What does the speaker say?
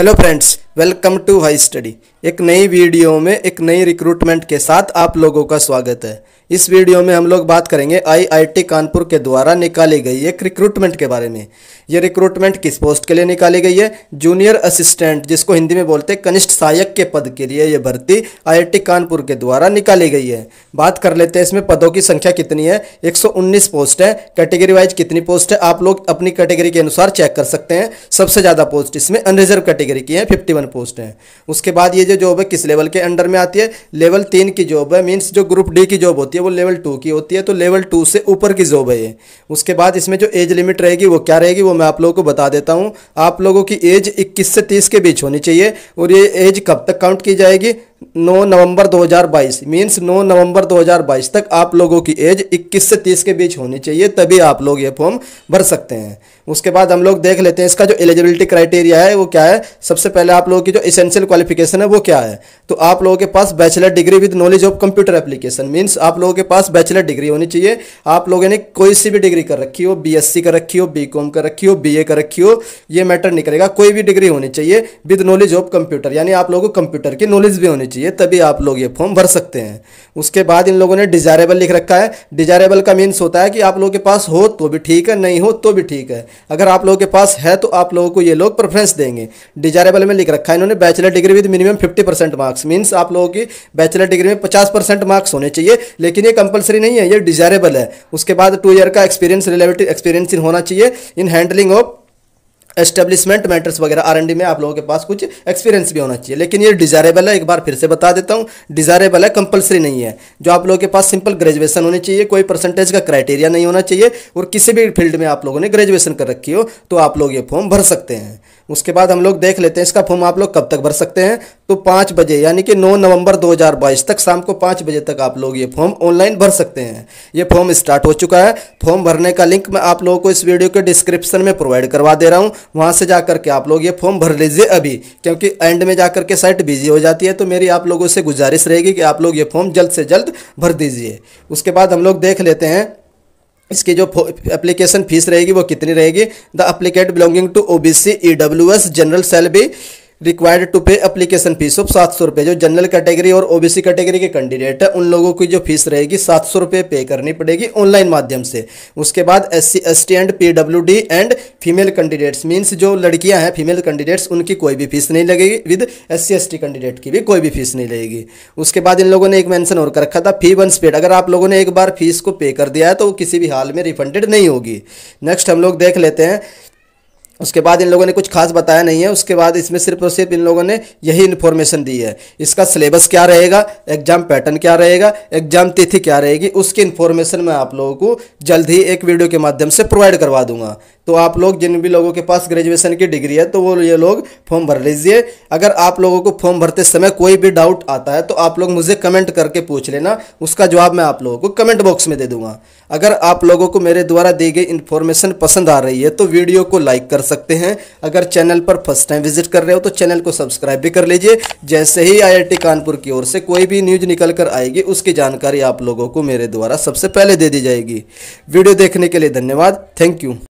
Hello friends, welcome to High Study. एक नई video में एक नई रिक्रूटमेंट के साथ आप लोगों का स्वागत है इस वीडियो में हम लोग बात करेंगे आईआईटी कानपुर के द्वारा निकाली गई एक रिक्रूटमेंट के बारे में ये रिक्रूटमेंट किस पोस्ट के लिए निकाली गई है जूनियर असिस्टेंट जिसको हिंदी में बोलते हैं कनिष्ठ सहायक के पद के लिए ये भर्ती आई कानपुर के द्वारा निकाली गई है बात कर लेते हैं इसमें पदों की संख्या कितनी है एक पोस्ट है कैटेगरी वाइज कितनी पोस्ट है आप लोग अपनी कैटेगरी के अनुसार चेक कर सकते हैं सबसे ज़्यादा पोस्ट इसमें अनरिजर्व कैटेगरी की है फिफ्टी पोस्ट हैं उसके बाद ये जो जॉब है किस लेवल के अंडर में आती है लेवल तीन की जॉब है मीन्स जो ग्रुप डी की जॉब होती है वो लेवल टू की होती है तो लेवल टू से ऊपर की जॉब है ये उसके बाद इसमें जो एज लिमिट रहेगी वो क्या रहेगी वो मैं आप लोगों को बता देता हूँ आप लोगों की एज इक्कीस से तीस के बीच होनी चाहिए और ये एज कब तक काउंट की जाएगी 9 नवंबर 2022 मींस 9 नवंबर 2022 तक आप लोगों की एज 21 से 30 के बीच होनी चाहिए तभी आप लोग ये फॉर्म भर सकते हैं उसके बाद हम लोग देख लेते हैं इसका जो एलिजिबिलिटी क्राइटेरिया है वो क्या है सबसे पहले आप लोगों की जो इसेंशियल क्वालिफिकेशन है वो क्या है तो आप लोगों के पास bachelor degree with knowledge of computer application means आप लोगों के पास बैचलर डिग्री होनी चाहिए आप लोगों ने कोई सी भी डिग्री कर रखी हो बी कर रखी हो बी कर रखी हो बी कर रखी हो ये मैटर नहीं करेगा कोई भी डिग्री होनी चाहिए विद नॉलेज ऑफ कंप्यूटर यानी आप लोगों को कंप्यूटर की नॉलेज भी होनी चाहिए तभी आप लोग ये फॉर्म भर सकते हैं उसके बाद इन लोगों ने डिजायरेबल लिख रखा है डिजायरेबल का मीन्स होता है कि आप लोगों के पास हो तो भी ठीक है नहीं हो तो भी ठीक है अगर आप लोगों के पास है तो आप लोगों को ये लोग प्रेफरेंस देंगे डिजायरेबल में लिख रखा है इन्होंने bachelor degree with minimum fifty percent marks means आप लोगों की बैचलर डिग्री में पचास परसेंट मार्क्स होने चाहिए लेकिन ये कंपलसरी नहीं है ये डिजायरेबल है उसके बाद टू ईयर का एक्सपीरियंस रिलेटिव एक्सपीरियंस होना चाहिए in handling of establishment matters वगैरह आरएनडी में आप लोगों के पास कुछ एक्सपीरियंस भी होना चाहिए लेकिन ये डिजायरेबल है एक बार फिर से बता देता हूँ डिजायरेबल है कंपलसरी नहीं है जो आप लोगों के पास सिंपल ग्रेजुएशन होनी चाहिए कोई परसेंटेज का क्राइटेरिया नहीं होना चाहिए और किसी भी फील्ड में आप लोगों ने ग्रेजुएशन कर रखी हो तो आप लोग ये फॉर्म भर सकते हैं उसके बाद हम लोग देख लेते हैं इसका फॉर्म आप लोग कब तक भर सकते हैं तो पाँच बजे यानी कि 9 नवंबर 2022 तक शाम को पाँच बजे तक आप लोग ये फॉर्म ऑनलाइन भर सकते हैं ये फॉर्म स्टार्ट हो चुका है फॉर्म भरने का लिंक मैं आप लोगों को इस वीडियो के डिस्क्रिप्शन में प्रोवाइड करवा दे रहा हूँ वहाँ से जा करके आप लोग ये फॉर्म भर लीजिए अभी क्योंकि एंड में जा करके साइट बिजी हो जाती है तो मेरी आप लोगों से गुजारिश रहेगी कि आप लोग ये फॉर्म जल्द से जल्द भर दीजिए उसके बाद हम लोग देख लेते हैं इसकी जो एप्लीकेशन फीस रहेगी वो कितनी रहेगी the applicant belonging to O B C E W S general shall be required to pay application fees of सात सौ रुपये जो जनरल कैटेगरी और ओबीसी कैटेगरी के कैंडिडेट है उन लोगों की जो फीस रहेगी सात सौ रुपये पे करनी पड़ेगी ऑनलाइन माध्यम से उसके बाद S C S T and P W D and female candidates means जो लड़कियां हैं फीमेल कैंडिडेट्स उनकी कोई भी फीस नहीं लगेगी with S C S T candidate की भी कोई भी फीस नहीं लगेगी उसके बाद इन लोगों ने एक मैंसन और कर रखा था फी वंस पेड अगर आप लोगों ने एक बार फीस को पे कर दिया है तो वो किसी भी हाल में रिफंडेड नहीं होगी नेक्स्ट हम लोग देख लेते हैं उसके बाद इन लोगों ने कुछ खास बताया नहीं है उसके बाद इसमें सिर्फ और सिर्फ इन लोगों ने यही इन्फॉर्मेशन दी है इसका सिलेबस क्या रहेगा एग्जाम पैटर्न क्या रहेगा एग्जाम तिथि क्या रहेगी उसकी इन्फॉर्मेशन मैं आप लोगों को जल्द ही एक वीडियो के माध्यम से प्रोवाइड करवा दूंगा तो आप लोग जिन भी लोगों के पास ग्रेजुएशन की डिग्री है तो वो ये लोग फॉर्म भर लीजिए अगर आप लोगों को फॉर्म भरते समय कोई भी डाउट आता है तो आप लोग मुझे कमेंट करके पूछ लेना उसका जवाब मैं आप लोगों को कमेंट बॉक्स में दे दूंगा अगर आप लोगों को मेरे द्वारा दी गई इन्फॉर्मेशन पसंद आ रही है तो वीडियो को लाइक कर सकते हैं अगर चैनल पर फर्स्ट टाइम विजिट कर रहे हो तो चैनल को सब्सक्राइब भी कर लीजिए जैसे ही आई कानपुर की ओर से कोई भी न्यूज निकल कर आएगी उसकी जानकारी आप लोगों को मेरे द्वारा सबसे पहले दे दी जाएगी वीडियो देखने के लिए धन्यवाद थैंक यू